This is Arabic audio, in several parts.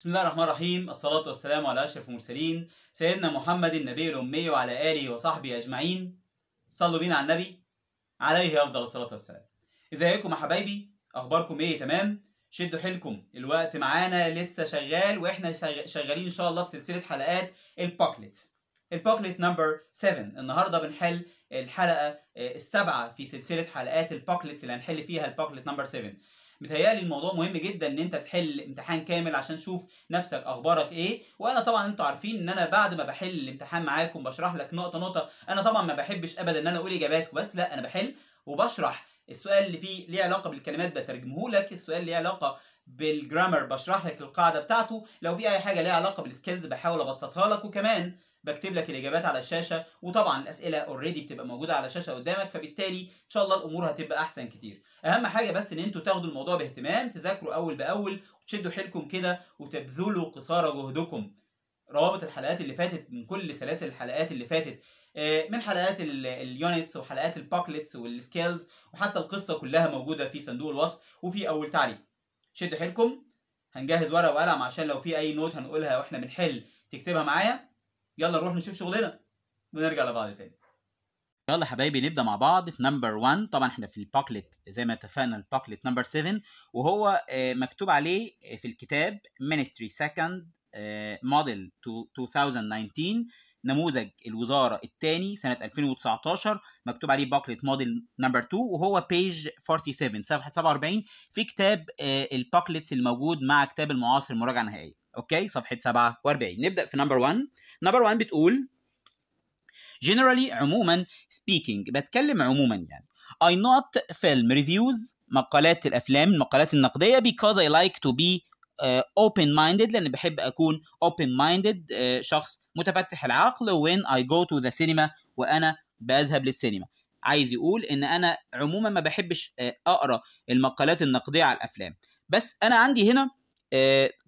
بسم الله الرحمن الرحيم الصلاة والسلام على أشرف المرسلين سيدنا محمد النبي الأمي وعلى آله وصحبه أجمعين صلوا بينا على النبي عليه أفضل الصلاة والسلام إزيكم يا حبايبي أخباركم إيه تمام شدوا حيلكم الوقت معانا لسه شغال وإحنا شغالين إن شاء الله في سلسلة حلقات الباكلتس الباكلت نمبر 7 النهارده بنحل الحلقه آه، السابعه في سلسله حلقات الباكلتس اللي هنحل فيها الباكلت نمبر 7 متهيألي الموضوع مهم جدا ان انت تحل امتحان كامل عشان تشوف نفسك اخبارك ايه وانا طبعا انتوا عارفين ان انا بعد ما بحل الامتحان معاكم بشرح لك نقطه نقطه انا طبعا ما بحبش ابدا ان انا اقول اجابات وبس لا انا بحل وبشرح السؤال اللي فيه ليه علاقه بالكلمات بترجمه لك السؤال اللي ليه علاقه بالجرامر بشرح لك القاعده بتاعته لو في اي حاجه ليها علاقه بالسكيلز بحاول ابسطها لك وكمان بكتب لك الاجابات على الشاشه وطبعا الاسئله اوريدي بتبقى موجوده على الشاشه قدامك فبالتالي ان شاء الله الامور هتبقى احسن كتير اهم حاجه بس ان انتوا تاخدوا الموضوع باهتمام تذاكروا اول باول وتشدوا حيلكم كده وتبذلوا قصارى جهدكم روابط الحلقات اللي فاتت من كل سلاسل الحلقات اللي فاتت آه، من حلقات اليونتس وحلقات الباكلتس والسكيلز وحتى القصه كلها موجوده في صندوق الوصف وفي اول تعليق شدوا حيلكم هنجهز ورقه وقلم عشان لو في اي نوت هنقولها واحنا بنحل تكتبها معايا يلا نروح نشوف شغلنا ونرجع لبعض تاني يلا حبايبي نبدا مع بعض في نمبر 1 طبعا احنا في الباكلت زي ما اتفقنا الباكلت نمبر 7 وهو آه، مكتوب عليه آه، في الكتاب مينستري سكند موديل 2019 نموذج الوزاره الثاني سنه 2019 مكتوب عليه باكلت موديل نمبر 2 وهو بيج 47 صفحه 47 في كتاب آه، الباكلتس الموجود مع كتاب المعاصر المراجعه النهائيه اوكي صفحه 47 نبدا في نمبر 1 نمبر 1 بتقول generally عموما speaking بتكلم عموما يعني I not film reviews مقالات الافلام المقالات النقديه because I like to be uh, open minded لان بحب اكون open minded uh, شخص متفتح العقل when I go to the cinema وانا بذهب للسينما عايز يقول ان انا عموما ما بحبش uh، اقرا المقالات النقديه على الافلام بس انا عندي هنا uh،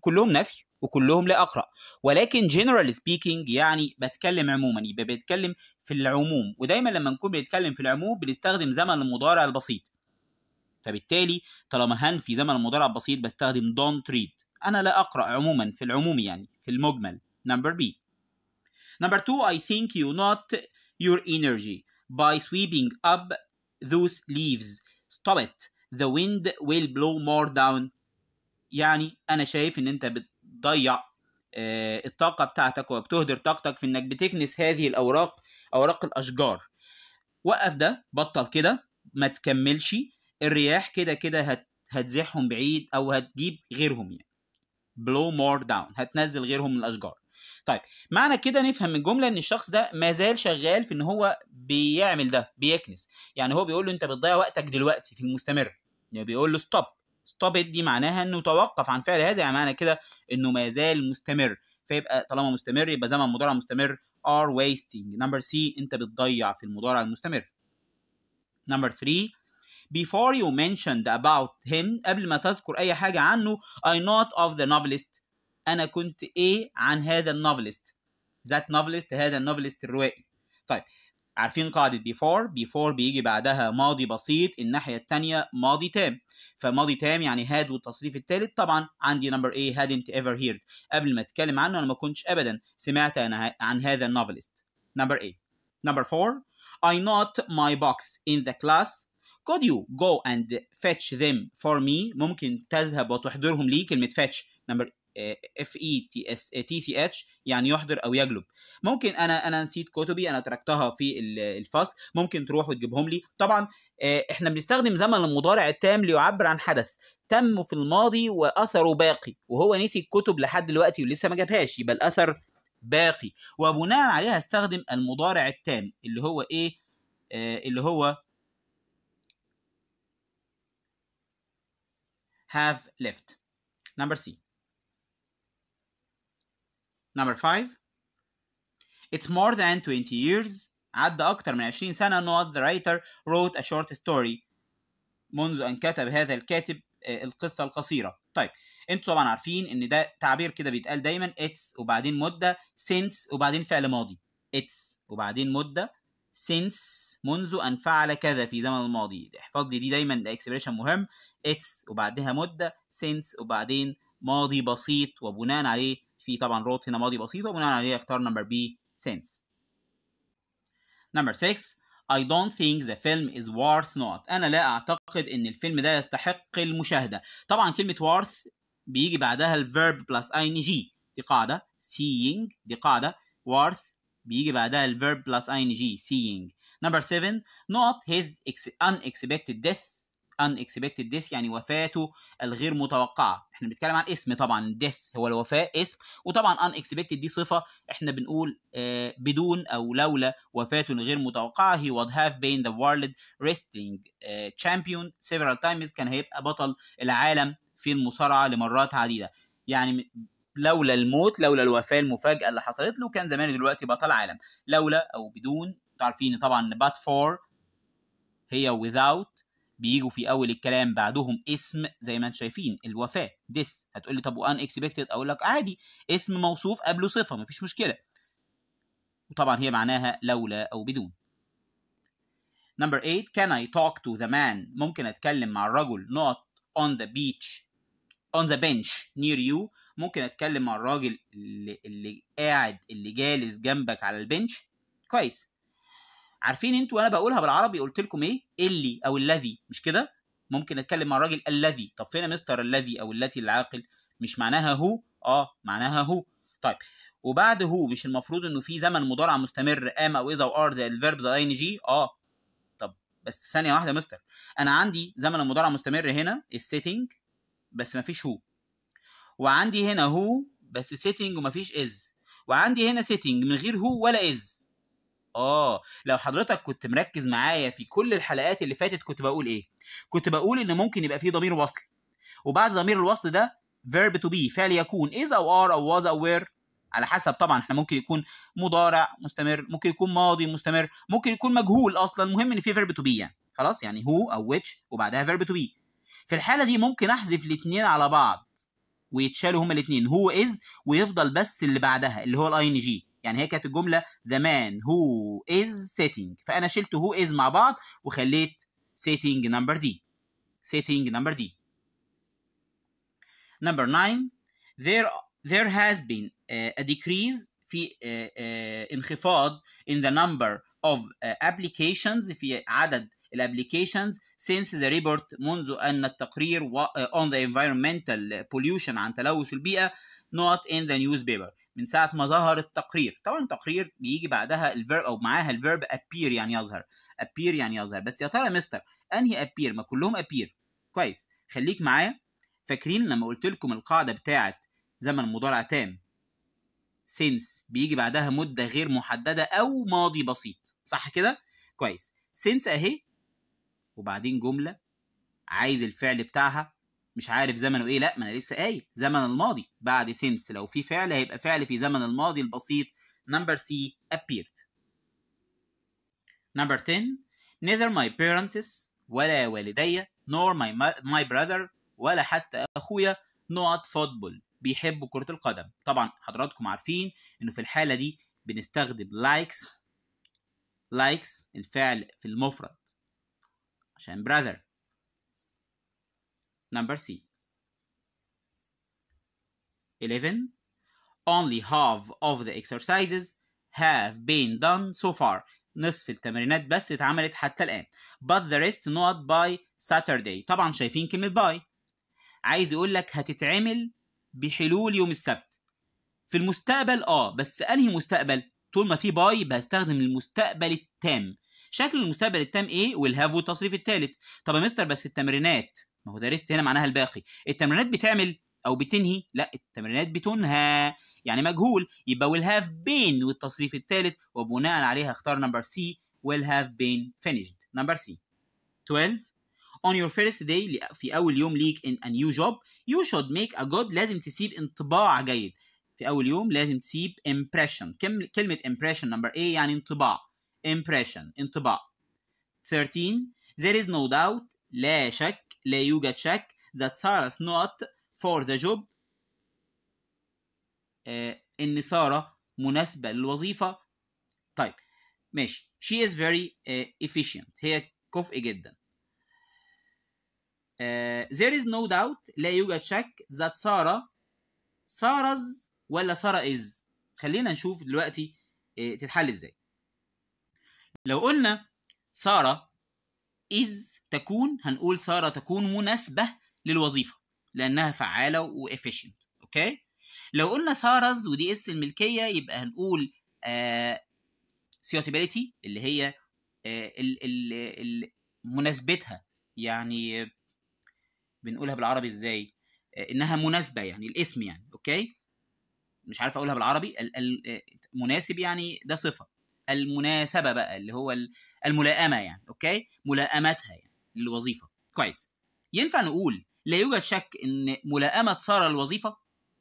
كلهم نفي وكلهم لا اقرا ولكن جنرال سبيكينج يعني بتكلم عموما يبقى بيتكلم في العموم ودايما لما نكون بنتكلم في العموم بنستخدم زمن المضارع البسيط فبالتالي طالما في زمن المضارع البسيط بستخدم don't read انا لا اقرا عموما في العموم يعني في المجمل نمبر بي نمبر 2 I think you not your energy by sweeping up those leaves stop it the wind will blow more down يعني انا شايف ان انت بتضيع آه، الطاقه بتاعتك وبتهدر طاقتك في انك بتكنس هذه الاوراق اوراق الاشجار وقف ده بطل كده ما تكملش الرياح كده كده هتزيحهم هتزحهم بعيد او هتجيب غيرهم يعني blow more down هتنزل غيرهم من الاشجار طيب معنى كده نفهم من الجمله ان الشخص ده ما زال شغال في ان هو بيعمل ده بيكنس يعني هو بيقول له انت بتضيع وقتك دلوقتي في المستمر يعني بيقول له ستوب stop it دي معناها انه توقف عن فعل هذا يعني معنى كده انه ما زال مستمر فيبقى طالما مستمر يبقى زمن مضارع مستمر are wasting نمبر سي انت بتضيع في المضارع المستمر نمبر 3 before you mentioned about him قبل ما تذكر اي حاجه عنه I not of the novelist انا كنت ايه عن هذا النوفلست ذات novelist هذا النوفلست الروائي طيب عارفين قاعدة بيفور بيفور بيجي بعدها ماضي بسيط الناحية التانية ماضي تام فماضي تام يعني هاد والتصريف الثالث طبعا عندي نمبر ايه هادنت ever هيرد قبل ما اتكلم عنه انا ما كنتش ابدا سمعت أنا عن هذا النوفلست نمبر ايه نمبر 4 I not my box in the class could you go and fetch them for me ممكن تذهب وتحضرهم لي كلمة fetch نمبر اف اي تي اس تي سي اتش يعني يحضر او يجلب ممكن انا انا نسيت كتبي انا تركتها في الفصل ممكن تروح وتجيبهم لي طبعا آه، احنا بنستخدم زمن المضارع التام ليعبر عن حدث تم في الماضي واثره باقي وهو نسي الكتب لحد دلوقتي ولسه ما جابهاش يبقى الاثر باقي وبناء عليها استخدم المضارع التام اللي هو ايه آه، اللي هو have left number C Number 5 It's more than 20 years عدى أكتر من 20 سنة not the writer wrote a short story منذ أن كتب هذا الكاتب آه، القصة القصيرة طيب انتوا طبعا عارفين ان ده تعبير كده بيتقال دايما it's وبعدين مدة since وبعدين فعل ماضي it's وبعدين مدة since منذ أن فعل كذا في زمن الماضي احفظ لي دي دايما ده اكسبريشن مهم it's وبعدها مدة since وبعدين ماضي بسيط وبناء عليه في طبعا روت هنا ماضي بسيطه وبناء عليها اختار نمبر بي سينس نمبر 6 I don't think the film is worth not انا لا اعتقد ان الفيلم ده يستحق المشاهده طبعا كلمه worth بيجي بعدها الفيرب بلس ing دي قاعده seeing دي قاعده worth بيجي بعدها الفيرب بلس ing seeing نمبر 7 not his unexpected death unexpected death يعني وفاته الغير متوقعه احنا بنتكلم عن اسم طبعا ديث هو الوفاه اسم وطبعا unexpected دي صفه احنا بنقول آه بدون او لولا وفاته الغير متوقعه هي would have been the world wrestling آه champion several times كان هيبقى بطل العالم في المصارعه لمرات عديده يعني لولا الموت لولا الوفاه المفاجاه اللي حصلت له كان زمانه دلوقتي بطل عالم لولا او بدون عارفين طبعا but for هي without بيجوا في اول الكلام بعدهم اسم زي ما انتم شايفين الوفاه ديث هتقول لي طب وان اكسبكتد اقول لك عادي اسم موصوف قبله صفه مفيش مشكله وطبعا هي معناها لولا او بدون نمبر 8 كان اي توك تو ذا مان ممكن اتكلم مع الرجل نوت اون ذا بيتش اون ذا بنش نير يو ممكن اتكلم مع الراجل اللي, اللي قاعد اللي جالس جنبك على البنش كويس عارفين انتوا انا بقولها بالعربي قلت لكم ايه اللي او الذي مش كده ممكن اتكلم مع الراجل الذي طب فين مستر الذي او التي العاقل مش معناها هو اه معناها هو طيب وبعد هو مش المفروض انه في زمن مضارع مستمر ام او اذا وار زي الفيربز اي ان جي اه طب بس ثانيه واحده مستر انا عندي زمن مضارع مستمر هنا السيتنج بس مفيش هو وعندي هنا هو بس سيتنج ومفيش از وعندي هنا سيتنج من غير هو ولا از اه لو حضرتك كنت مركز معايا في كل الحلقات اللي فاتت كنت بقول ايه كنت بقول ان ممكن يبقى فيه ضمير وصل وبعد ضمير الوصل ده verb to be فعل يكون is او are او was او were على حسب طبعا احنا ممكن يكون مضارع مستمر ممكن يكون ماضي مستمر ممكن يكون مجهول اصلا المهم ان في verb to be يعني خلاص يعني هو او which وبعدها verb to be في الحاله دي ممكن احذف الاثنين على بعض ويتشالوا هما الاثنين هو از ويفضل بس اللي بعدها اللي هو الاي ان جي يعني هي كانت الجمله ذا مان هو از سيتنج فانا شلت هو از مع بعض وخليت سيتنج نمبر دي سيتنج نمبر دي نمبر 9 there there has been a decrease في انخفاض in the number of uh, applications في عدد الابليكيشنز since the report منذ ان التقرير uh, on the environmental pollution عن تلوث البيئه not in the newspaper من ساعه ما ظهر التقرير طبعا التقرير بيجي بعدها الفيرب او معاها الفيرب appear يعني يظهر appear يعني يظهر بس يا ترى مستر انهي appear ما كلهم appear كويس خليك معايا فاكرين لما قلت لكم القاعده بتاعه زمن مضارع تام since بيجي بعدها مده غير محدده او ماضي بسيط صح كده كويس since اهي وبعدين جمله عايز الفعل بتاعها مش عارف زمنه ايه لا ما انا لسه قايل زمن الماضي بعد سينس لو في فعل هيبقى فعل في زمن الماضي البسيط نمبر سي appeared نمبر 10 neither my parents ولا والدي nor my, my brother ولا حتى اخويا نوت فوتبول بيحبوا كرة القدم طبعا حضراتكم عارفين انه في الحالة دي بنستخدم likes likes الفعل في المفرد عشان brother number C. 11. Only half of the exercises have been done so far. نصف التمرينات بس اتعملت حتى الآن. But the rest not by Saturday. طبعا شايفين كلمة by. عايز يقول لك هتتعمل بحلول يوم السبت. في المستقبل اه بس انهي مستقبل؟ طول ما في باي بستخدم المستقبل التام. شكل المستقبل التام ايه؟ والهاف والتصريف الثالث. طب يا مستر بس التمرينات ما هو ذا ريست هنا معناها الباقي التمرينات بتعمل او بتنهي لا التمرينات بتنهى يعني مجهول يبقى will have been والتصريف الثالث وبناء عليها اختار نمبر سي will have been finished نمبر سي 12 on your first day في اول يوم ليك in a new job you should make a good لازم تسيب انطباع جيد في اول يوم لازم تسيب impression كلمه impression نمبر A يعني انطباع impression انطباع 13 there is no doubt لا شك لا يوجد شك that is not for the job آه، إن سارة مناسبة للوظيفة طيب ماشي she is very آه، efficient هي كفء جدا آه، there is no doubt لا يوجد شك that سارة سارز ولا سارة is خلينا نشوف دلوقتي تتحل ازاي لو قلنا سارة إذ تكون هنقول سارة تكون مناسبة للوظيفة لأنها فعالة وإفيشنت أوكي لو قلنا سارز ودي اس الملكية يبقى هنقول آه اللي هي آه، مناسبتها يعني بنقولها بالعربي ازاي آه، انها مناسبة يعني الاسم يعني اوكي مش عارف اقولها بالعربي آه، مناسب يعني ده صفة المناسبه بقى اللي هو الملائمه يعني اوكي ملائمتها يعني للوظيفه كويس ينفع نقول لا يوجد شك ان ملائمه ساره الوظيفه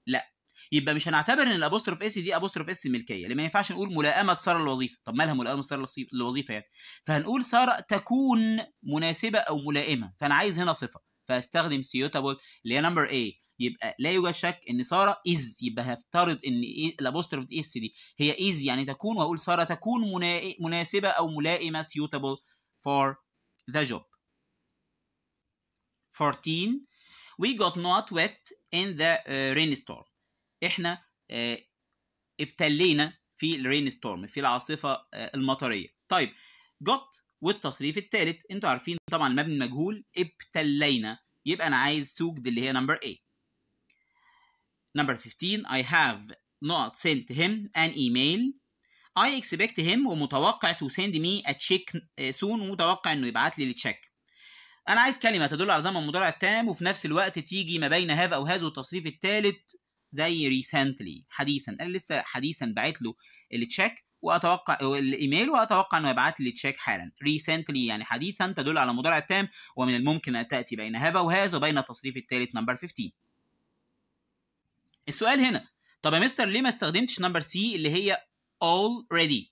لا يبقى مش هنعتبر ان الابوستروف اس دي ابوستروف اس ملكيه لما ما ينفعش نقول ملائمه ساره الوظيفه طب مالها ملائمه ساره الوظيفه يعني فهنقول ساره تكون مناسبه او ملائمه فانا عايز هنا صفه فاستخدم سيوتابل اللي هي نمبر ايه يبقى لا يوجد شك ان ساره از يبقى هفترض ان الابوستروف إيه إيه اس دي هي از يعني تكون واقول ساره تكون مناسبه او ملائمه suitable for the job 14 we got not wet in the uh, rainstorm احنا uh, ابتلينا في الرين ستورم في العاصفه uh, المطريه طيب got والتصريف الثالث انتوا عارفين طبعا المبني المجهول ابتلينا يبقى انا عايز سوجد اللي هي نمبر 8 Number 15 I have not sent him an email I expect him ومتوقع to send me a check uh, soon ومتوقع انه يبعت لي التشيك انا عايز كلمه تدل على زمن المضارع التام وفي نفس الوقت تيجي ما بين هذا او هذا والتصريف الثالث زي recently حديثا انا لسه حديثا باعت له التشيك واتوقع الايميل واتوقع انه يبعت لي التشيك حالا recently يعني حديثا تدل على المضارع التام ومن الممكن ان تاتي بين هذا هذا وبين التصريف الثالث نمبر 15 السؤال هنا طب يا مستر ليه ما استخدمتش نمبر سي اللي هي already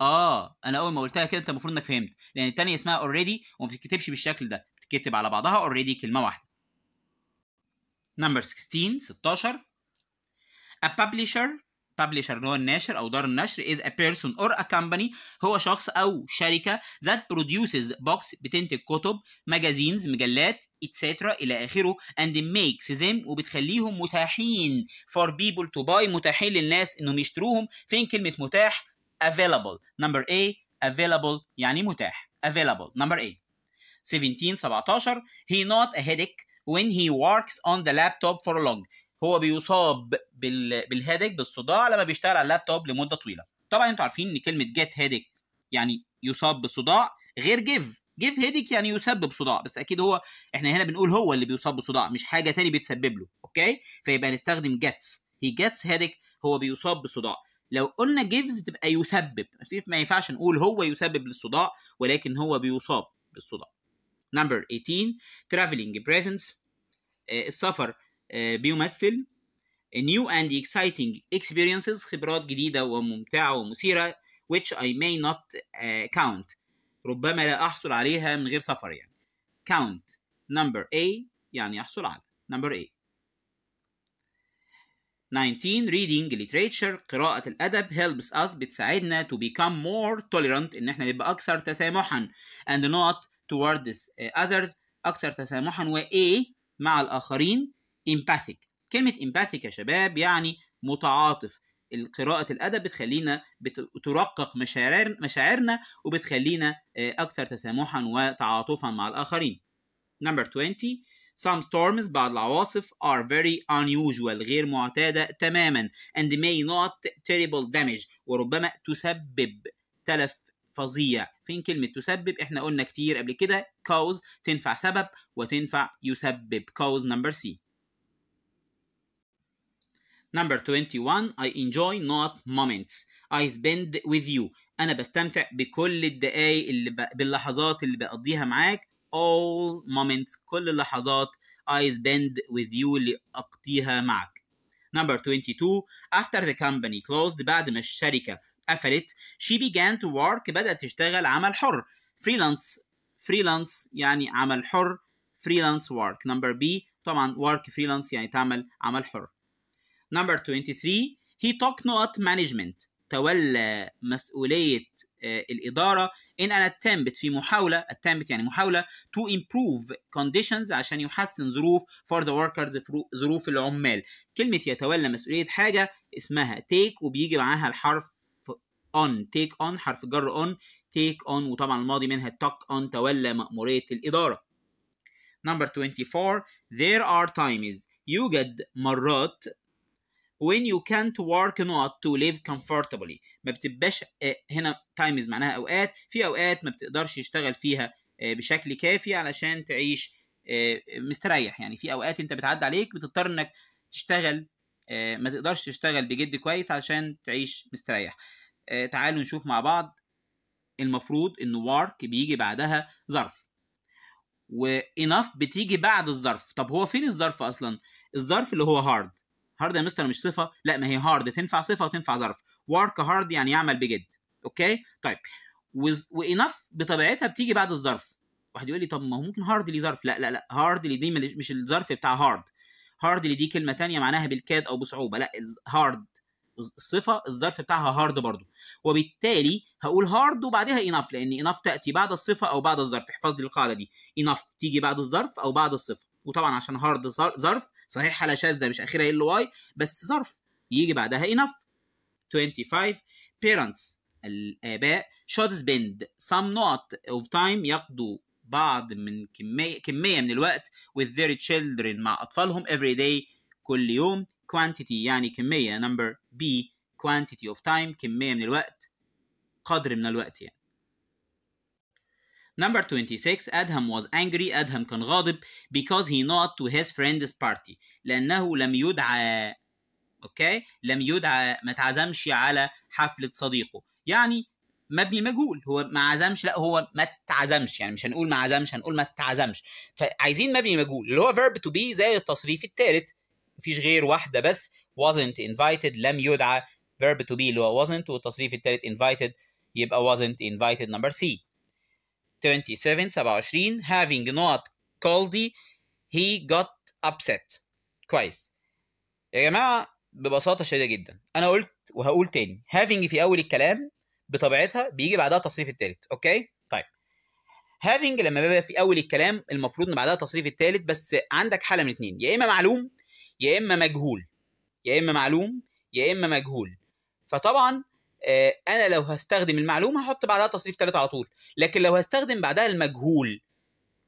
اه انا اول ما قلتها كده انت المفروض انك فهمت لان الثانيه اسمها already وما بتتكتبش بالشكل ده بتتكتب على بعضها already كلمه واحده نمبر 16 16 a publisher publisher اللي هو الناشر او دار النشر is a person or a company هو شخص او شركه that produces books بتنتج كتب magazines مجلات etc الى اخره and makes them وبتخليهم متاحين for people to buy متاحين للناس انهم يشتروهم فين كلمه متاح available number A available يعني متاح available number A 17 17 he not a headache when he works on the laptop for long هو بيصاب بال... بالهيدك بالصداع لما بيشتغل على اللابتوب لمده طويله طبعا انتوا عارفين ان كلمه جيت هيدك يعني يصاب بصداع غير جيف جيف هيدك يعني يسبب صداع بس اكيد هو احنا هنا بنقول هو اللي بيصاب بصداع مش حاجه تاني بتسبب له اوكي فيبقى نستخدم جيتس هي جيتس هيدك هو بيصاب بصداع لو قلنا جيفز تبقى يسبب ما ينفعش نقول هو يسبب للصداع ولكن هو بيصاب بالصداع نمبر 18 traveling presence آه، السفر بيمثل new and exciting experiences خبرات جديدة وممتعة ومثيرة which I may not count ربما لا أحصل عليها من غير سفر يعني count number A يعني أحصل على number A 19 reading literature قراءة الأدب helps us بتساعدنا to become more tolerant إن إحنا نبقى أكثر تسامحا and not towards others أكثر تسامحا و A مع الآخرين empathic كلمة empathic يا شباب يعني متعاطف قراءة الأدب بتخلينا بترقق مشاعر مشاعرنا وبتخلينا آه، أكثر تسامحا وتعاطفا مع الآخرين. Number 20 Some storms بعض العواصف are very unusual غير معتادة تماما and may not terrible damage وربما تسبب تلف فظيع فين كلمة تسبب احنا قلنا كتير قبل كده cause تنفع سبب وتنفع يسبب cause number C Number 21 I enjoy not moments I spend with you أنا بستمتع بكل الدقايق اللي ب... باللحظات اللي بقضيها معاك all moments كل اللحظات I spend with you اللي أقضيها معك Number 22 After the company closed بعد ما الشركة قفلت she began to work بدأت تشتغل عمل حر freelance freelance يعني عمل حر freelance work Number B طبعا work freelance يعني تعمل عمل حر Number 23 he توك not management تولى مسؤولية آه، الإدارة in an attempt في محاولة attempt يعني محاولة to improve conditions عشان يحسن ظروف for the workers ظروف العمال كلمة يتولى مسؤولية حاجة اسمها take وبيجي معاها الحرف on take on حرف جر on take on وطبعا الماضي منها took on تولى مأمورية الإدارة number 24 there are times يوجد مرات when you can't work not to live comfortably ما بتبقاش آه، هنا تايمز معناها اوقات في اوقات ما بتقدرش تشتغل فيها آه، بشكل كافي علشان تعيش آه، مستريح يعني في اوقات انت بتعدي عليك بتضطر انك تشتغل ما تقدرش تشتغل بجد كويس علشان تعيش مستريح تعالوا نشوف مع بعض المفروض ان work بيجي بعدها ظرف و enough بتيجي بعد الظرف طب هو فين الظرف اصلا الظرف اللي هو hard هارد يا مستر مش صفه لا ما هي هارد تنفع صفه وتنفع ظرف ورك هارد يعني يعمل بجد اوكي طيب وانف بطبيعتها بتيجي بعد الظرف واحد يقول لي طب ما هو ممكن هارد لي ظرف لا لا لا هارد لي دي مش الظرف بتاع هارد هارد لي دي كلمه تانية معناها بالكاد او بصعوبه لا هارد الصفه الظرف بتاعها هارد برضو وبالتالي هقول هارد وبعدها انف لان انف تاتي بعد الصفه او بعد الظرف احفظ لي القاعده دي انف تيجي بعد الظرف او بعد الصفه وطبعا عشان هارد ظرف صحيح حاله شاذه مش اخرها ال واي بس ظرف يجي بعدها enough 25 parents الاباء should spend some not of time يقضوا بعض من كمية, كمية من الوقت with their children مع أطفالهم every day كل يوم quantity يعني كمية number B quantity of time كمية من الوقت قدر من الوقت يعني Number 26 Adham was angry Adham كان غاضب because he not to his friend's party لأنه لم يدعى أوكي لم يدعى ما تعزمش على حفلة صديقه يعني مبني مجهول هو ما عزمش لا هو ما تعزمش يعني مش هنقول ما عزمش هنقول ما تعزمش فعايزين مبني مجهول اللي هو verb to be زي التصريف الثالث مفيش غير واحدة بس wasn't invited لم يدعى verb to be اللي هو wasn't والتصريف الثالث invited يبقى wasn't invited number C 27 27 having not called he got upset كويس يا جماعه ببساطه شديده جدا انا قلت وهقول تاني having في اول الكلام بطبيعتها بيجي بعدها تصريف التالت اوكي طيب having لما بيبقى في اول الكلام المفروض ان بعدها تصريف التالت بس عندك حاله من اتنين يا اما معلوم يا اما مجهول يا اما معلوم يا اما مجهول فطبعا آه، انا لو هستخدم المعلومه هحط بعدها تصريف ثالث على طول لكن لو هستخدم بعدها المجهول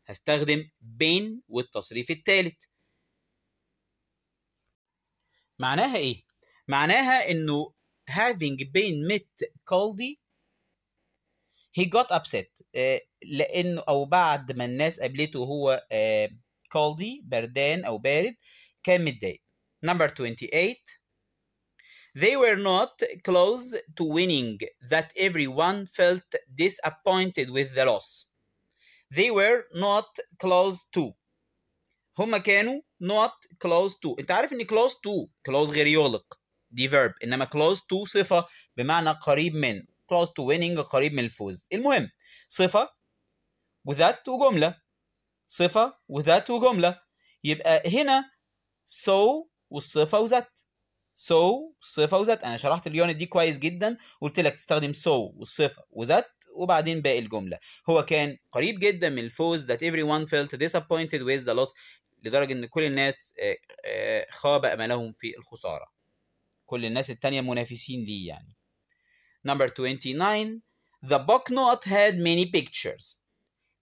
هستخدم بين والتصريف الثالث معناها ايه معناها انه having been met Caldi he got upset آه لانه او بعد ما الناس قابلته هو آه بردان او بارد كان متضايق number 28 They were not close to winning that everyone felt disappointed with the loss. They were not close to. هما كانوا not close to. انت عارف ان close to close غير يغلق دي verb انما close to صفة بمعنى قريب من close to winning قريب من الفوز. المهم صفة وذات وجملة صفة وذات وجملة يبقى هنا so والصفة وذات سو so, صفه وذات انا شرحت اليونت دي كويس جدا قلت لك تستخدم سو so والصفه وذات وبعدين باقي الجمله هو كان قريب جدا من الفوز that everyone felt disappointed with the loss لدرجه ان كل الناس آه، آه، خاب املهم في الخساره كل الناس التانية منافسين ليه يعني number 29 the book not had many pictures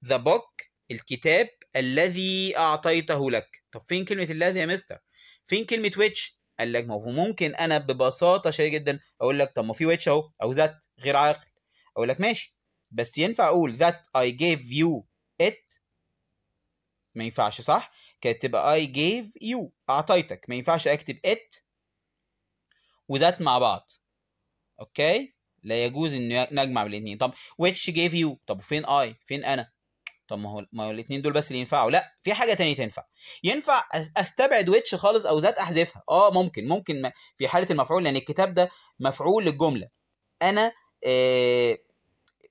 the book الكتاب الذي اعطيته لك طب فين كلمه الذي يا مستر فين كلمه which قال لك ما هو ممكن انا ببساطه شديده جدا اقول لك طب ما في ويتش اهو او ذات غير عاقل اقول لك ماشي بس ينفع اقول ذات اي جيف يو ات ما ينفعش صح كانت تبقى اي جيف يو اعطيتك ما ينفعش اكتب ات وذات مع بعض اوكي لا يجوز ان نجمع الاثنين طب ويتش جيف يو طب وفين اي فين انا طب ما هو ما هو الاثنين دول بس اللي ينفعوا لا في حاجه تانية تنفع ينفع استبعد ويتش خالص او ذات احذفها اه ممكن ممكن في حاله المفعول لان الكتاب ده مفعول للجمله انا آه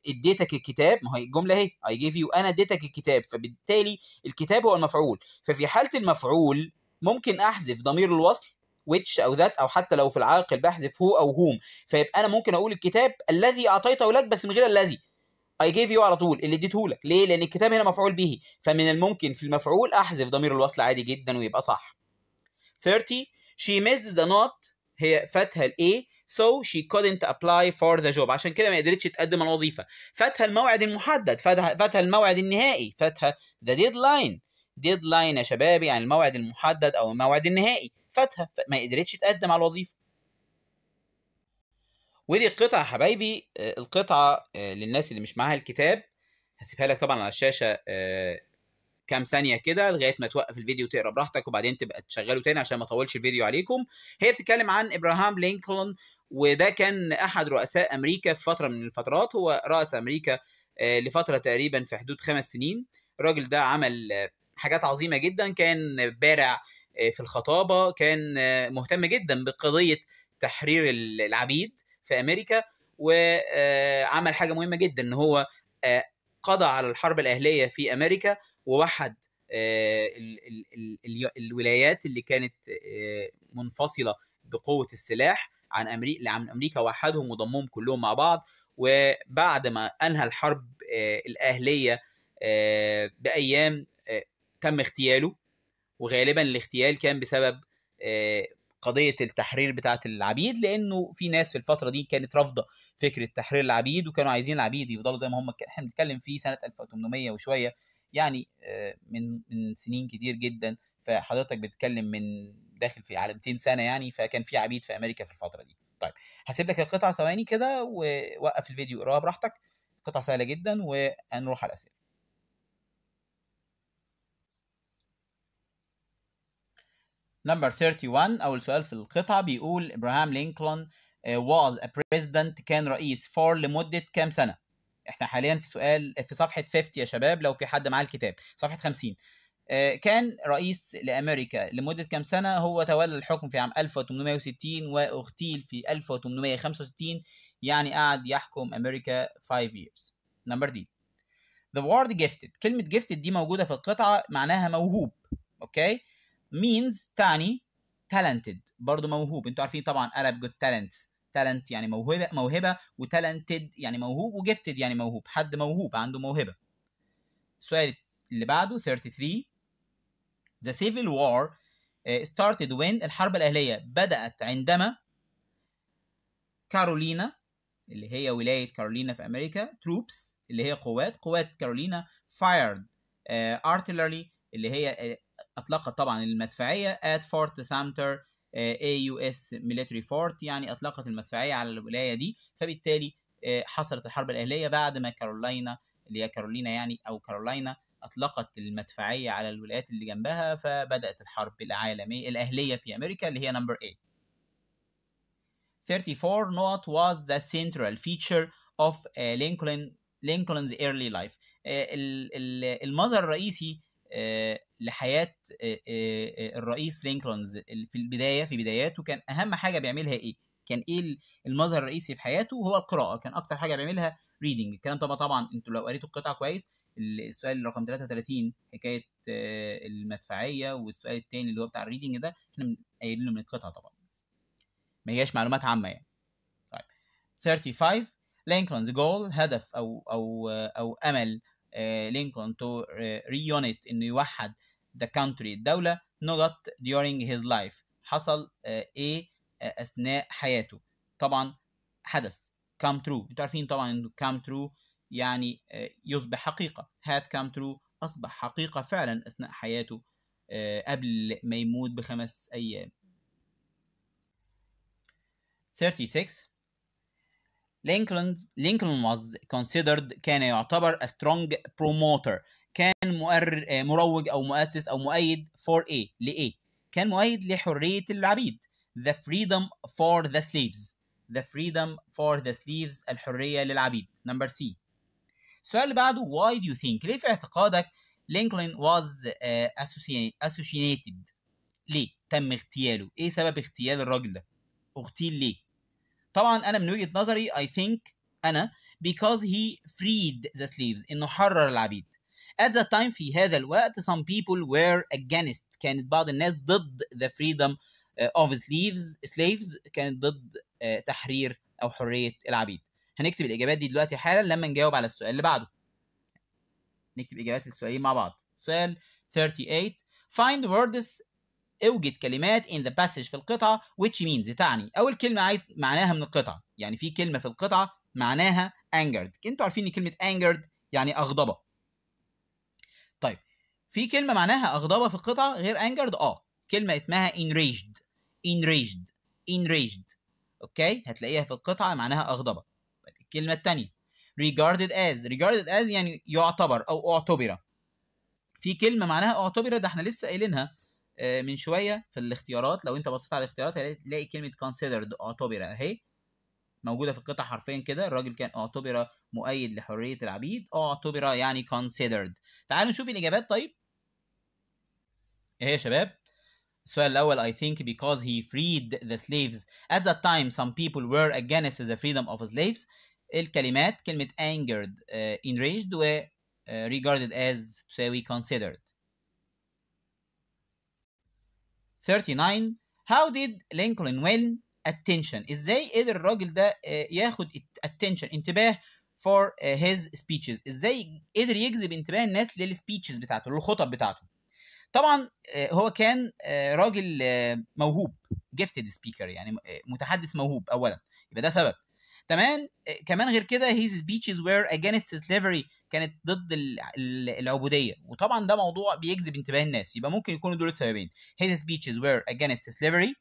اديتك الكتاب ما هي الجمله اهي اي جيف يو انا اديتك الكتاب فبالتالي الكتاب هو المفعول ففي حاله المفعول ممكن احذف ضمير الوصل ويتش او ذات او حتى لو في العاقل بحذف هو او هوم فيبقى انا ممكن اقول الكتاب الذي اعطيته لك بس من غير الذي اي جيف يو على طول اللي اديته لك ليه لان الكتاب هنا مفعول به فمن الممكن في المفعول احذف ضمير الوصل عادي جدا ويبقى صح 30 she missed the not هي فاتها الاي so she couldn't apply for the job عشان كده ما قدرتش تقدم الوظيفه فاتها الموعد المحدد فاتها الموعد النهائي فاتها the deadline deadline يا شباب يعني الموعد المحدد او الموعد النهائي فاتها ما قدرتش تقدم على الوظيفه ودي آه، القطعة حبايبي القطعة للناس اللي مش معاها الكتاب هسيبها لك طبعا على الشاشة آه، كام ثانيه كده لغايه ما توقف الفيديو تقرا براحتك وبعدين تبقى تشغله تاني عشان ما اطولش الفيديو عليكم هي بتتكلم عن ابراهام لينكولن وده كان احد رؤساء امريكا في فتره من الفترات هو راس امريكا آه، لفتره تقريبا في حدود خمس سنين الراجل ده عمل حاجات عظيمه جدا كان بارع في الخطابه كان مهتم جدا بقضيه تحرير العبيد في امريكا وعمل حاجه مهمه جدا ان هو آه، قضى على الحرب الاهليه في امريكا ووحد آه، الولايات اللي كانت آه، منفصله بقوه السلاح عن امريكا عن امريكا وحدهم وضمهم كلهم مع بعض وبعد ما انهى الحرب الاهليه بايام تم اغتياله وغالبا الاغتيال كان بسبب قضيه التحرير بتاعه العبيد لانه في ناس في الفتره دي كانت رافضه فكره تحرير العبيد وكانوا عايزين العبيد يفضلوا زي ما هم احنا بنتكلم في سنه 1800 وشويه يعني آه، من من سنين كتير جدا فحضرتك بتتكلم من داخل في على 200 سنه يعني فكان في عبيد في امريكا في الفتره دي طيب هسيب لك القطعه ثواني كده ووقف الفيديو اقراها براحتك قطعه سهله جدا وهنروح على الاسئله نمبر 31 اول سؤال في القطعه بيقول ابراهام لينكولن آه، was a president كان رئيس for لمده كام سنه احنا حاليا في سؤال في صفحه 50 يا شباب لو في حد معاه الكتاب صفحه 50 آه، كان رئيس لامريكا لمده كام سنه هو تولى الحكم في عام 1860 واغتيل في 1865 يعني قعد يحكم امريكا 5 years نمبر دي the word gifted كلمه gifted دي موجوده في القطعه معناها موهوب اوكي مينز تاني talented برضو موهوب انتوا عارفين طبعا Arab جود talents talent يعني موهبه موهبه وتالنتد يعني موهوب وجفتد يعني موهوب حد موهوب عنده موهبه السؤال اللي بعده 33 The Civil War uh, started when الحرب الأهلية بدأت عندما كارولينا اللي هي ولاية كارولينا في أمريكا troops اللي هي قوات قوات كارولينا fired uh, artillery اللي هي uh, أطلقت طبعا المدفعية at Fort Sumter آه، AUS Military Fort يعني أطلقت المدفعية على الولاية دي فبالتالي آه، حصلت الحرب الأهلية بعد ما كارولينا اللي هي كارولينا يعني أو كارولينا أطلقت المدفعية على الولايات اللي جنبها فبدأت الحرب العالمية الأهلية في أمريكا اللي هي نمبر 8 34 نوت was the central feature of آه، Lincoln Lincoln's early life المظهر الرئيسي لحياه آه، آه، آه، الرئيس لينكولنز في البدايه في بداياته كان اهم حاجه بيعملها ايه؟ كان ايه المظهر الرئيسي في حياته هو القراءه كان اكتر حاجه بيعملها ريدنج الكلام طبعا طبعا انتوا لو قريتوا القطعه كويس السؤال رقم 33 حكايه المدفعيه والسؤال الثاني اللي هو بتاع الريدنج ده احنا قايلينه من القطعه طبعا ما هياش معلومات عامه يعني طيب 35 لينكولنز جول هدف او او او امل لينكولن تو ريونت انه يوحد the country الدولة no during his life حصل آه، ايه آه، اثناء حياته طبعا حدث come true انتوا عارفين طبعا انه come true يعني آه، يصبح حقيقة had come true أصبح حقيقة فعلا أثناء حياته قبل ما يموت بخمس أيام 36 لينكولن لينكولن was considered كان يعتبر a strong promoter كان مؤر آه، مروج او مؤسس او مؤيد for ايه لايه كان مؤيد لحريه العبيد the freedom for the slaves the freedom for the slaves الحريه للعبيد نمبر سي السؤال اللي بعده why do you think ليه في اعتقادك لينكولن was آه، assassinated ليه تم اغتياله ايه سبب اغتيال الراجل ده اغتيل ليه طبعا انا من وجهه نظري I think انا because he freed the slaves انه حرر العبيد At the time في هذا الوقت some people were against كانت بعض الناس ضد the freedom uh, of slaves slaves كانت ضد uh, تحرير أو حرية العبيد هنكتب الإجابات دي دلوقتي حالا لما نجاوب على السؤال اللي بعده نكتب إجابات السؤالين مع بعض سؤال 38 find words اوجد كلمات in the passage في القطعة which means تعني أول كلمة عايز معناها من القطعة يعني في كلمة في القطعة معناها angered انتوا عارفين ان كلمة angered يعني أغضبة في كلمه معناها اغضبه في القطعه غير انجرد اه كلمه اسمها انريجد انريجد انريجد اوكي هتلاقيها في القطعه معناها اغضبه طيب، الكلمه الثانيه regarded as regarded as يعني يعتبر او اعتبر في كلمه معناها اعتبر ده احنا لسه قايلينها آه، من شويه في الاختيارات لو انت بصيت على الاختيارات هتلاقي كلمه considered اعتبر اهي موجوده في القطع حرفيا كده الراجل كان اعتبر مؤيد لحريه العبيد اعتبر يعني considered تعالوا نشوف الاجابات طيب ايه يا شباب السؤال الاول I think because he freed the slaves at that time some people were against the freedom of slaves الكلمات كلمة angered uh, enraged و uh, regarded as تساوي considered 39 how did Lincoln win attention ازاي قدر الراجل ده ياخد attention انتباه for his speeches ازاي قدر يجذب انتباه الناس للسبيتشز بتاعته للخطب بتاعته طبعا آه، هو كان آه، راجل آه، موهوب جيفتد سبيكر يعني متحدث موهوب اولا يبقى ده سبب تمام كمان غير كده هيز سبيتشز وير اجينست سليفري كانت ضد العبوديه وطبعا ده موضوع بيجذب انتباه الناس يبقى ممكن يكونوا دول السببين هيز سبيتشز وير اجينست سليفري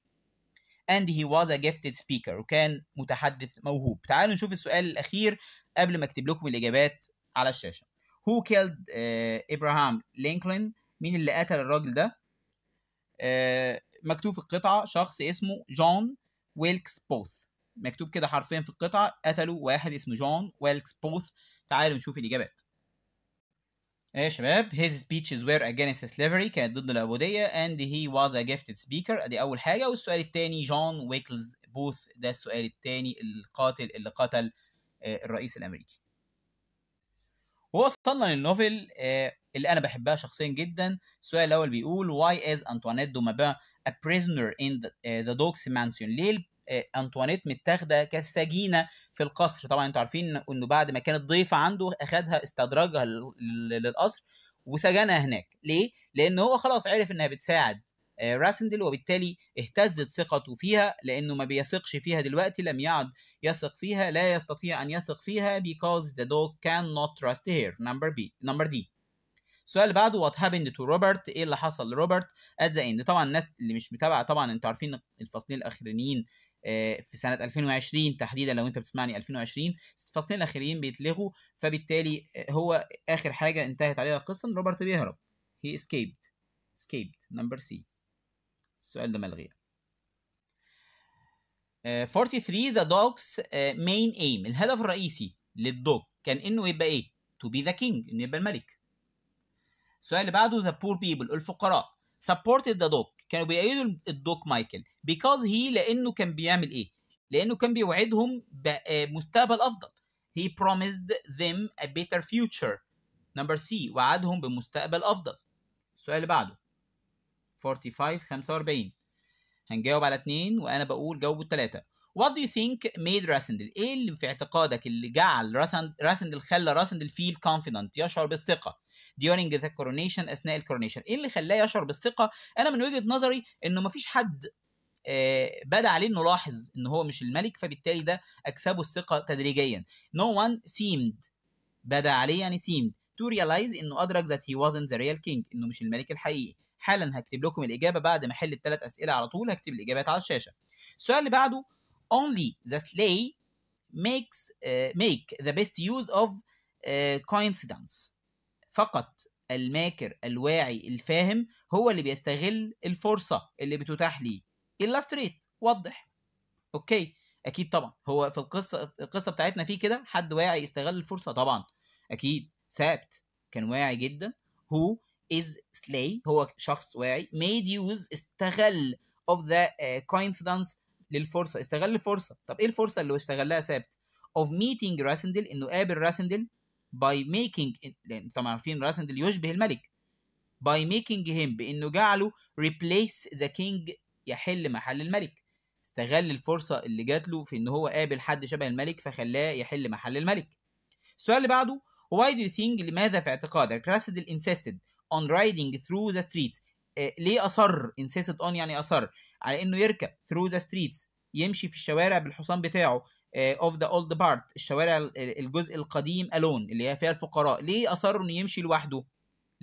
and he was a gifted سبيكر وكان متحدث موهوب تعالوا نشوف السؤال الاخير قبل ما اكتب لكم الاجابات على الشاشه Who killed uh, Abraham Lincoln? مين اللي قتل الراجل ده آه، مكتوب في القطعه شخص اسمه جون ويلكس بوث مكتوب كده حرفيا في القطعه قتلوا واحد اسمه جون ويلكس بوث تعالوا نشوف الاجابات ايه يا شباب his speeches were against slavery كانت ضد العبودية and he was a gifted speaker ادي اول حاجة والسؤال الثاني جون ويكلز بوث ده السؤال الثاني القاتل اللي قتل آه، الرئيس الامريكي ووصلنا للنوفل آه، اللي انا بحبها شخصيا جدا السؤال الاول بيقول why is انطوانيت دو مابان a prisoner in the eh, dog's mansion ليه انطوانيت eh, متاخده كسجينه في القصر طبعا انتوا عارفين انه بعد ما كانت ضيفه عنده اخدها استدرجها للقصر وسجنها هناك ليه لان هو خلاص عرف انها بتساعد راسندل eh, وبالتالي اهتزت ثقته فيها لانه ما بيثقش فيها دلوقتي لم يعد يثق فيها لا يستطيع ان يثق فيها because the dog cannot trust her number B number D السؤال اللي بعده وات هابند تو روبرت ايه اللي حصل لروبرت ات ذا اند طبعا الناس اللي مش متابعه طبعا انتوا عارفين الفصلين الاخرانيين آه، في سنة 2020 تحديدا لو انت بتسمعني 2020 الفصلين الاخرين بيتلغوا فبالتالي آه، هو اخر حاجة انتهت عليها القصة ان روبرت بيهرب هي escaped escaped نمبر سي السؤال ده ملغي uh, آه، 43 the dog's uh, main aim الهدف الرئيسي للدوغ كان انه يبقى ايه to be the king انه يبقى الملك السؤال اللي بعده ذا بور بيبل الفقراء سبورتد ذا dog كانوا بيأيدوا الدوك مايكل بيكوز هي لانه كان بيعمل ايه؟ لانه كان بيوعدهم بمستقبل افضل he promised them a better future نمبر سي وعدهم بمستقبل افضل السؤال اللي بعده 45 45 هنجاوب على اتنين وانا بقول جاوبوا التلاتة وات دو يو ثينك ميد راسندل ايه اللي في اعتقادك اللي جعل راسندل خلى راسندل فيل كونفيدنت يشعر بالثقه during the coronation اثناء الكورونيشن ايه اللي خلاه يشعر بالثقه انا من وجهه نظري انه مفيش حد آه، بدا عليه انه لاحظ ان هو مش الملك فبالتالي ده اكسبه الثقه تدريجيا no one seemed بدا عليه يعني seemed to realize انه ادرك that he wasn't the real king انه مش الملك الحقيقي حالا هكتب لكم الاجابه بعد ما احل الثلاث اسئله على طول هكتب الاجابات على الشاشه السؤال اللي بعده only the slay makes uh, make the best use of uh, coincidence فقط الماكر الواعي الفاهم هو اللي بيستغل الفرصة اللي بتتاح ليه illustrate وضح اوكي اكيد طبعا هو في القصة القصة بتاعتنا فيه كده حد واعي استغل الفرصة طبعا اكيد سابت كان واعي جدا هو is slay هو شخص واعي made use استغل of the uh, coincidence للفرصه استغل الفرصه طب ايه الفرصه اللي استغلها سابت of meeting راسندل انه قابل راسندل by making لان طبعا عارفين راسندل يشبه الملك by making him بانه جعله replace the king يحل محل الملك استغل الفرصه اللي جات له في ان هو قابل حد شبه الملك فخلاه يحل محل الملك السؤال اللي بعده why do you think لماذا في اعتقادك راسندل insisted on riding through the streets آه، ليه اصر انسيست اون يعني اصر على انه يركب ثرو ذا ستريتس يمشي في الشوارع بالحصان بتاعه اوف ذا اولد بارت الشوارع الجزء القديم الون اللي هي فيها الفقراء ليه اصر انه يمشي لوحده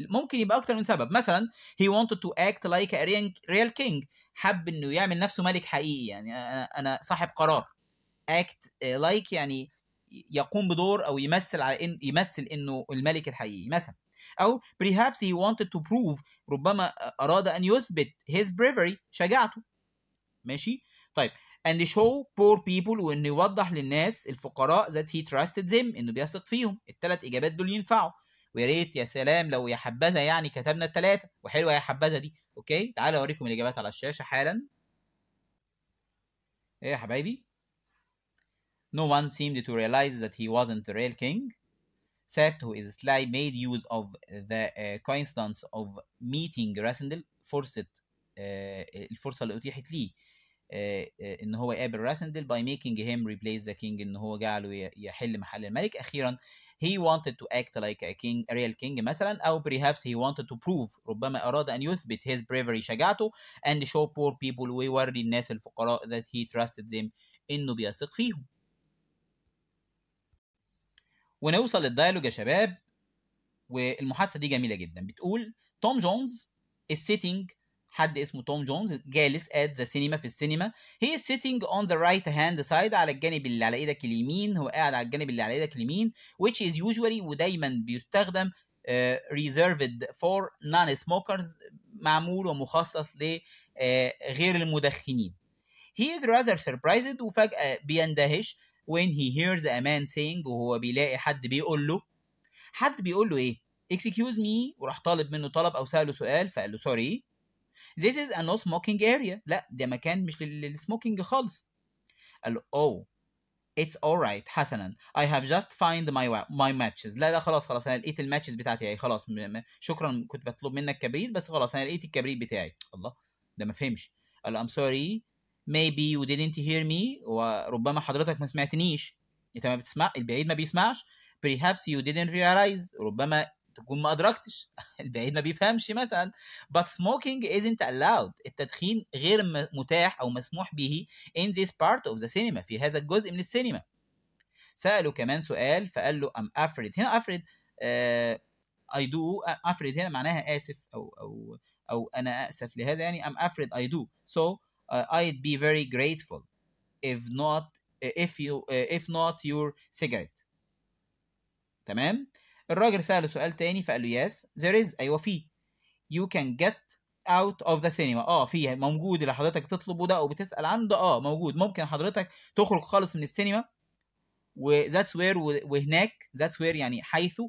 ممكن يبقى اكتر من سبب مثلا هي wanted تو اكت لايك ا ريال كينج حب انه يعمل نفسه ملك حقيقي يعني انا صاحب قرار اكت آه، لايك يعني يقوم بدور او يمثل على إن يمثل انه الملك الحقيقي مثلا أو perhaps he wanted to prove ربما أراد أن يثبت his bravery شجاعته ماشي طيب and show poor people وإنه يوضح للناس الفقراء that he trusted them إنه بيثق فيهم التلات إجابات دول ينفعوا ويا ريت يا سلام لو يا حبذا يعني كتبنا التلاتة وحلوة يا حبذا دي أوكي تعالى أوريكم الإجابات على الشاشة حالا إيه يا حبايبي No one seemed to realize that he wasn't the real king Set, is sly, made use of the uh, coincidence of meeting Rassendel فرصة uh, الفرصة اللي أتيحت ليه uh, uh, uh, uh ان هو يقابل راسندل by making him replace the king ان هو جعله يحل محل الملك اخيرا he wanted to act like a king a real king مثلا أو perhaps he wanted to prove ربما أراد أن يثبت his bravery شجاعته and show poor people ويوري الناس الفقراء that he trusted them إنه بيثق فيهم ونوصل للديالوج يا شباب والمحادثه دي جميله جدا بتقول توم جونز السيتنج حد اسمه توم جونز جالس ات ذا سينما في السينما هي سيتنج اون ذا رايت هاند سايد على الجانب اللي على ايدك اليمين هو قاعد على الجانب اللي على ايدك اليمين which is usually ودايما بيستخدم ريزيرفد فور نون سموكرز معمول ومخصص لغير آه، uh, المدخنين he is rather surprised وفجأة بيندهش when he hears a man saying وهو بيلاقي حد بيقول له حد بيقول له ايه excuse me وراح طالب منه طلب او ساله سؤال فقال له sorry this is a no smoking area لا ده مكان مش للسموكينج خالص قال له oh it's alright حسنا I have just find my my matches لا لا خلاص خلاص انا لقيت الماتشز بتاعتي اهي خلاص شكرا كنت بطلب منك كبريت بس خلاص انا لقيت الكبريت بتاعي الله ده ما فهمش قال له I'm sorry maybe you didn't hear me وربما حضرتك ما سمعتنيش انت ما بتسمع البعيد ما بيسمعش perhaps you didn't realize ربما تكون ما ادركتش البعيد ما بيفهمش مثلا but smoking isn't allowed التدخين غير متاح او مسموح به in this part of the cinema في هذا الجزء من السينما سأله كمان سؤال فقال له I'm afraid هنا afraid uh, I do آه، afraid هنا معناها آسف أو أو أو أنا آسف لهذا يعني I'm afraid I do so Uh, I'd be very grateful if not uh, if you uh, if not your cigarette تمام الراجل سأله سؤال تاني فقال له yes there is أيوة في you can get out of the cinema اه في موجود اللي حضرتك تطلبه ده او بتسأل عنه ده اه موجود ممكن حضرتك تخرج خالص من السينما و that's where وهناك that's where يعني حيث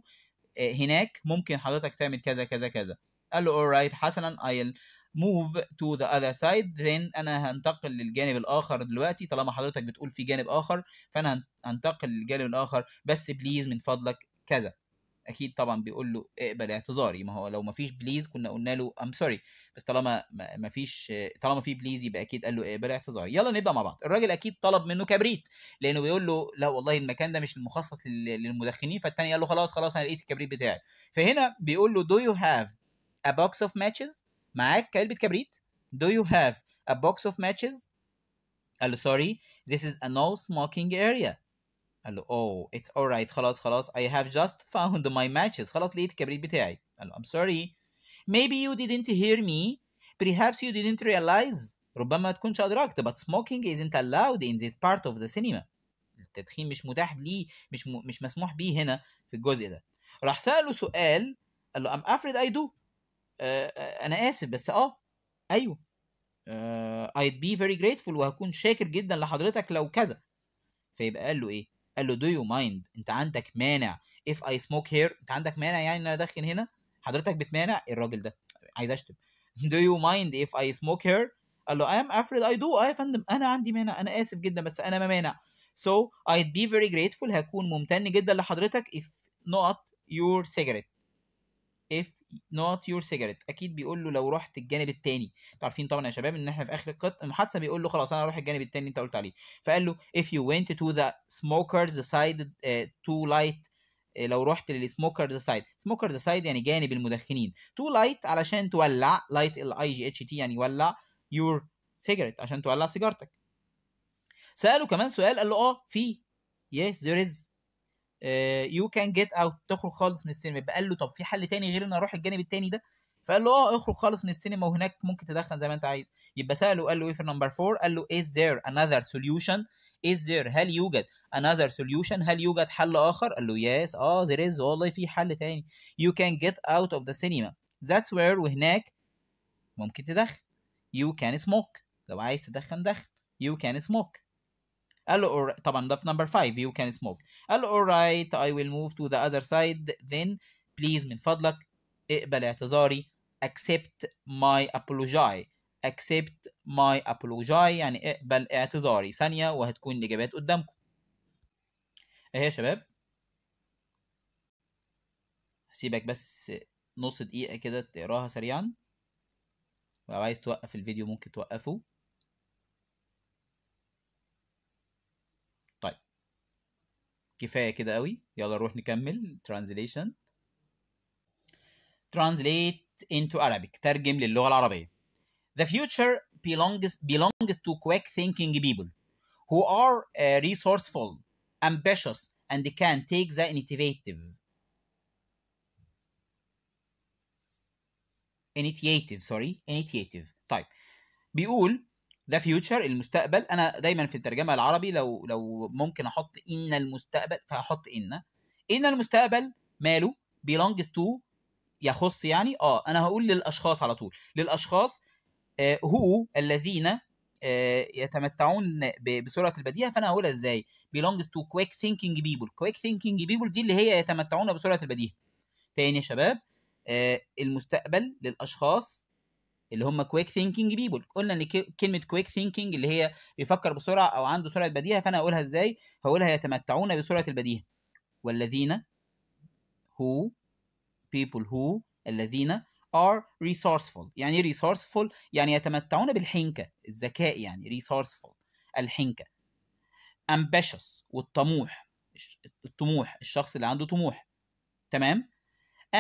آه، هناك ممكن حضرتك تعمل كذا كذا كذا قال له alright حسنا I'll move to the other side then انا هنتقل للجانب الاخر دلوقتي طالما حضرتك بتقول في جانب اخر فانا هنتقل للجانب الاخر بس بليز من فضلك كذا اكيد طبعا بيقول له اقبل اعتذاري ما هو لو ما فيش بليز كنا قلنا له ام سوري بس طالما ما فيش طالما في بليز يبقى اكيد قال له اقبل اعتذاري يلا نبدا مع بعض الراجل اكيد طلب منه كبريت لانه بيقول له لا والله المكان ده مش المخصص للمدخنين فالتاني قال له خلاص خلاص انا لقيت الكبريت بتاعي فهنا بيقول له دو يو هاف a box of matches معاك علبه كبريت do you have a box of matches قال له sorry this is a no smoking area قال له oh it's alright خلاص خلاص I have just found my matches خلاص لقيت الكبريت بتاعي قال له I'm sorry maybe you didn't hear me perhaps you didn't realize ربما ما تكونش أدركت but smoking isn't allowed in this part of the cinema التدخين مش متاح ليه مش م... مش مسموح بيه هنا في الجزء ده راح سأله سؤال قال له I'm afraid I do آه، آه، انا اسف بس اه ايوه آه، I'd be very grateful وهكون شاكر جدا لحضرتك لو كذا فيبقى قال له ايه قال له do you mind انت عندك مانع if I smoke here انت عندك مانع يعني ان انا ادخن هنا حضرتك بتمانع الراجل ده عايز اشتم do you mind if I smoke here قال له I am afraid I do اه يا فندم انا عندي مانع انا اسف جدا بس انا ما مانع so I'd be very grateful هكون ممتن جدا لحضرتك if not your cigarette if not your cigarette اكيد بيقول له لو رحت الجانب الثاني انتوا عارفين طبعا يا شباب ان احنا في اخر القط المحادثه بيقول له خلاص انا هروح الجانب الثاني اللي انت قلت عليه فقال له if you went to the smokers side uh, آه، to light uh, لو رحت للسموكرز سايد سموكرز سايد يعني جانب المدخنين تو لايت علشان تولع لايت الاي جي اتش تي يعني يولع يور سيجرت عشان تولع سيجارتك ساله كمان سؤال قال له اه في يس ذير از يو كان جيت اوت تخرج خالص من السينما يبقى قال له طب في حل تاني غير ان اروح الجانب التاني ده فقال له اه اخرج خالص من السينما وهناك ممكن تدخن زي ما انت عايز يبقى ساله قال له ايه في نمبر 4 قال له از ذير انذر سوليوشن از ذير هل يوجد انذر سوليوشن هل يوجد حل اخر قال له يس اه there is والله في حل تاني يو كان جيت اوت اوف ذا سينما ذاتس وير وهناك ممكن تدخن يو كان سموك لو عايز تدخن دخن يو كان سموك قال له alright طبعا ده في نمبر 5 you can smoke قال له alright I will move to the other side then please من فضلك اقبل اعتذاري accept my apology accept my apology يعني اقبل اعتذاري ثانية وهتكون الإجابات قدامكم اهي يا شباب سيبك بس نص دقيقة كده تقراها سريعا لو عايز توقف الفيديو ممكن توقفه كفايه كده قوي يلا نروح نكمل ترانزليشن translate into Arabic ترجم للغه العربيه the future belongs belongs to quick thinking people who are uh, resourceful ambitious and they can take the initiative initiative sorry initiative طيب بيقول ده فيوتشر المستقبل انا دايما في الترجمه العربي لو لو ممكن احط ان المستقبل فهحط ان ان المستقبل ماله بيلونجز تو يخص يعني اه انا هقول للاشخاص على طول للاشخاص آه هو الذين آه يتمتعون بسرعه البديهه فانا هقولها ازاي بيلونجز تو كويك ثينكينج بيبل كويك ثينكينج بيبل دي اللي هي يتمتعون بسرعه البديهه تاني يا شباب آه المستقبل للاشخاص اللي هم كويك ثينكينج بيبول قلنا ان كلمه كويك ثينكينج اللي هي بيفكر بسرعه او عنده سرعه بديهه فانا هقولها ازاي هقولها يتمتعون بسرعه البديهه والذين who people who الذين are resourceful يعني ايه resourceful يعني يتمتعون بالحنكه الذكاء يعني resourceful الحنكه ambitious والطموح الطموح الشخص اللي عنده طموح تمام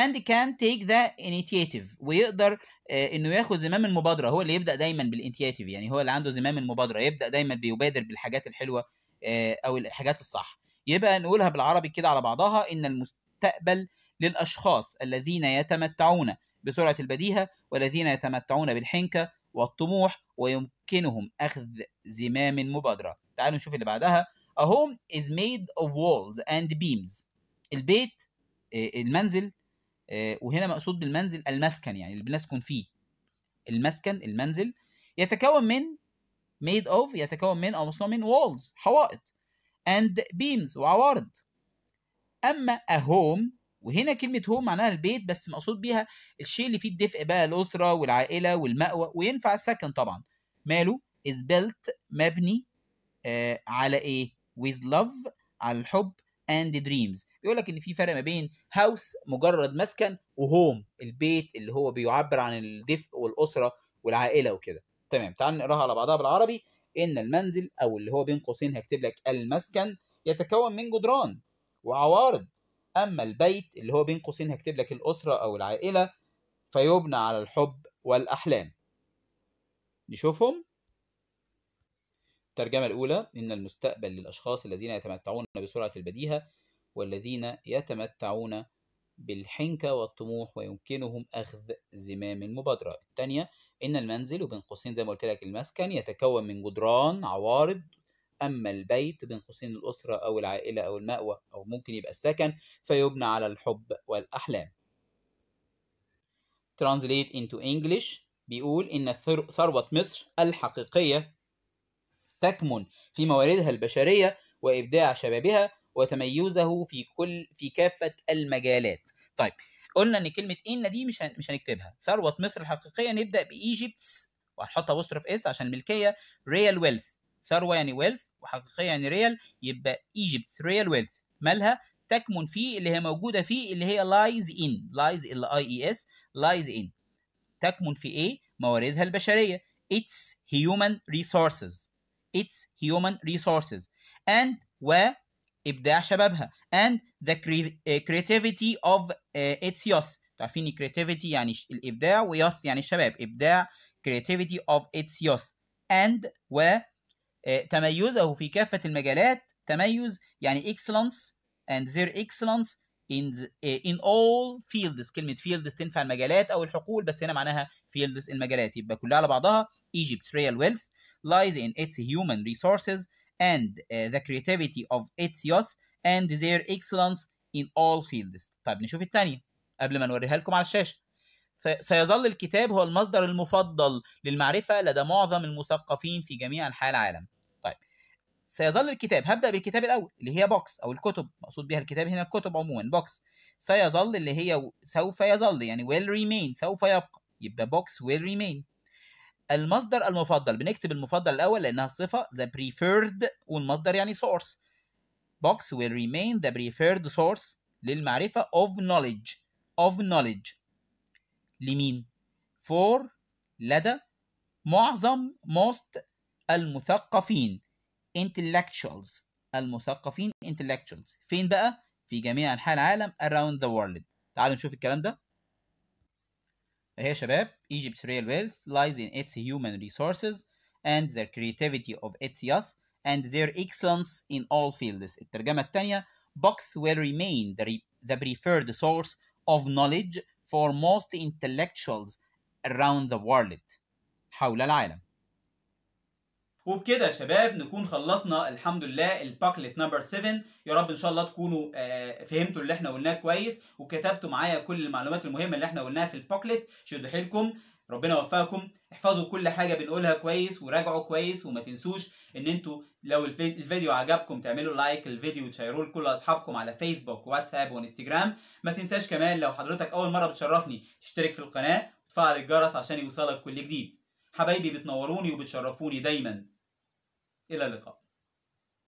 and can take the initiative ويقدر آه، انه ياخد زمام المبادره هو اللي يبدا دايما بالانتياتيف يعني هو اللي عنده زمام المبادره يبدا دايما بيبادر بالحاجات الحلوه آه، او الحاجات الصح يبقى نقولها بالعربي كده على بعضها ان المستقبل للاشخاص الذين يتمتعون بسرعه البديهه والذين يتمتعون بالحنكه والطموح ويمكنهم اخذ زمام المبادره تعالوا نشوف اللي بعدها a home is made of walls and beams البيت آه، المنزل آه، وهنا مقصود بالمنزل المسكن يعني اللي بنسكن فيه المسكن المنزل يتكون من made of يتكون من أو مصنوع من walls حوائط and beams وعوارض أما a home وهنا كلمة هوم معناها البيت بس مقصود بيها الشيء اللي فيه الدفء بقى الأسرة والعائلة والمأوى وينفع السكن طبعا ماله is built مبني آه على إيه with love على الحب and dreams يقول لك ان في فرق ما بين هاوس مجرد مسكن وهوم البيت اللي هو بيعبر عن الدفء والاسره والعائله وكده تمام تعال نقراها على بعضها بالعربي ان المنزل او اللي هو بين قوسين هكتب لك المسكن يتكون من جدران وعوارض اما البيت اللي هو بين قوسين هكتب لك الاسره او العائله فيبنى على الحب والاحلام نشوفهم الترجمة الأولى إن المستقبل للأشخاص الذين يتمتعون بسرعة البديهة والذين يتمتعون بالحنكة والطموح ويمكنهم أخذ زمام المبادرة الثانية إن المنزل وبين قوسين زي ما قلت لك المسكن يتكون من جدران عوارض أما البيت بين قوسين الأسرة أو العائلة أو المأوى أو ممكن يبقى السكن فيبنى على الحب والأحلام Translate into English بيقول إن ثروة مصر الحقيقية تكمن في مواردها البشرية وإبداع شبابها وتميزه في كل في كافه المجالات طيب قلنا ان كلمه ان دي مش مش هنكتبها ثروه مصر الحقيقيه نبدا بايجيبتس وهنحط ابوستروف اس عشان الملكيه ريال ويلث ثروه يعني ويلث وحقيقيه يعني ريال يبقى ايجيبتس ريال ويلث مالها تكمن في اللي هي موجوده فيه اللي هي لايز ان لايز ال اي اي اس لايز ان تكمن في ايه مواردها البشريه its human resources its human resources and و ابداع شبابها and the creativity of its youth تعرفين creativity يعني الابداع ويوث يعني الشباب ابداع creativity of its youth and و تميزه في كافة المجالات تميز يعني excellence and their excellence in the, in all fields كلمة fields تنفع المجالات أو الحقول بس هنا معناها fields المجالات يبقى كلها على بعضها Egypt's real wealth lies in its human resources and uh, the creativity of its youth and their excellence in all fields طيب نشوف الثانيه قبل ما نوريها لكم على الشاشه سيظل الكتاب هو المصدر المفضل للمعرفه لدى معظم المثقفين في جميع انحاء العالم طيب سيظل الكتاب هبدا بالكتاب الاول اللي هي بوكس او الكتب مقصود بها الكتاب هنا الكتب عموما بوكس سيظل اللي هي سوف يظل يعني will remain سوف يبقى يبقى بوكس will remain المصدر المفضل بنكتب المفضل الاول لانها صفه the preferred والمصدر يعني source box will remain the preferred source للمعرفه of knowledge of knowledge لمين for لدى معظم most المثقفين intellectuals المثقفين intellectuals فين بقى في جميع انحاء العالم around the world تعالوا نشوف الكلام ده يا شباب Egypt's real wealth lies in its human resources and their creativity of its youth and their excellence in all fields الترجمة الثانية books will remain the, the preferred source of knowledge for most intellectuals around the world حول العالم وبكده يا شباب نكون خلصنا الحمد لله الباكلت نمبر 7 يا رب ان شاء الله تكونوا آه، فهمتوا اللي احنا قلناه كويس وكتبتوا معايا كل المعلومات المهمه اللي احنا قلناها في الباكلت شدوا حيلكم ربنا يوفقكم احفظوا كل حاجه بنقولها كويس وراجعوا كويس وما تنسوش ان انتوا لو الفيديو عجبكم تعملوا لايك للفيديو وتشيروه لكل اصحابكم على فيسبوك واتساب وانستجرام ما تنساش كمان لو حضرتك اول مره بتشرفني تشترك في القناه وتفعل الجرس عشان يوصلك كل جديد حبايبي بتنوروني وبتشرفوني دايما إلى اللقاء